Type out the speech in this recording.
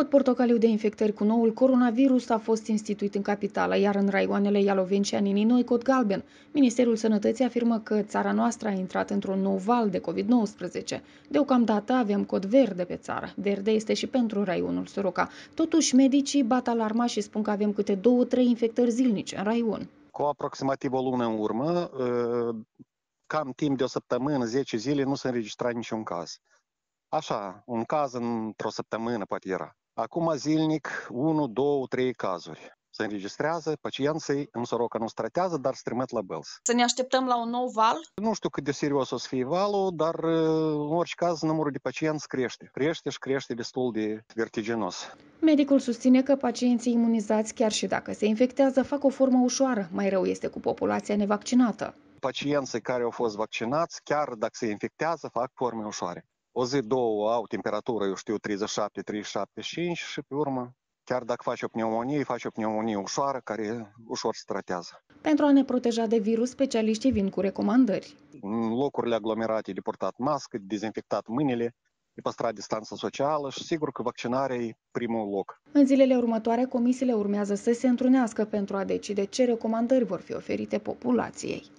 Cod portocaliu de infectări cu noul coronavirus a fost instituit în capitală, iar în raioanele Ialoveni și Aninii noi cod galben. Ministerul Sănătății afirmă că țara noastră a intrat într-un nou val de COVID-19. Deocamdată avem cod verde pe țară. Verde este și pentru raionul Soroca. Totuși, medicii bat alarma și spun că avem câte două-trei infectări zilnice în raion. Cu aproximativ o lună în urmă, ă, cam timp de o săptămână, 10 zile, nu se înregistra niciun caz. Așa, un caz într-o săptămână poate era. Acum zilnic 1, 2, 3 cazuri se înregistrează, pacienții în Soroca nu stratează, dar se trimit la Bels. Să ne așteptăm la un nou val? Nu știu cât de serios o să fie valul, dar uh, în orice caz numărul de pacienți crește. Crește și crește destul de vertiginos. Medicul susține că pacienții imunizați, chiar și dacă se infectează, fac o formă ușoară. Mai rău este cu populația nevaccinată. Pacienții care au fost vaccinați, chiar dacă se infectează, fac forme ușoare. O zi, două au temperatură, eu știu, 37, 375 și pe urmă chiar dacă faci o pneumonie, faci o pneumonie ușoară, care ușor se tratează. Pentru a ne proteja de virus, specialiștii vin cu recomandări. În locurile aglomerate de purtat mască, de dezinfectat mâinile, de păstrat distanța socială și sigur că vaccinarea e primul loc. În zilele următoare, comisiile urmează să se întrunească pentru a decide ce recomandări vor fi oferite populației.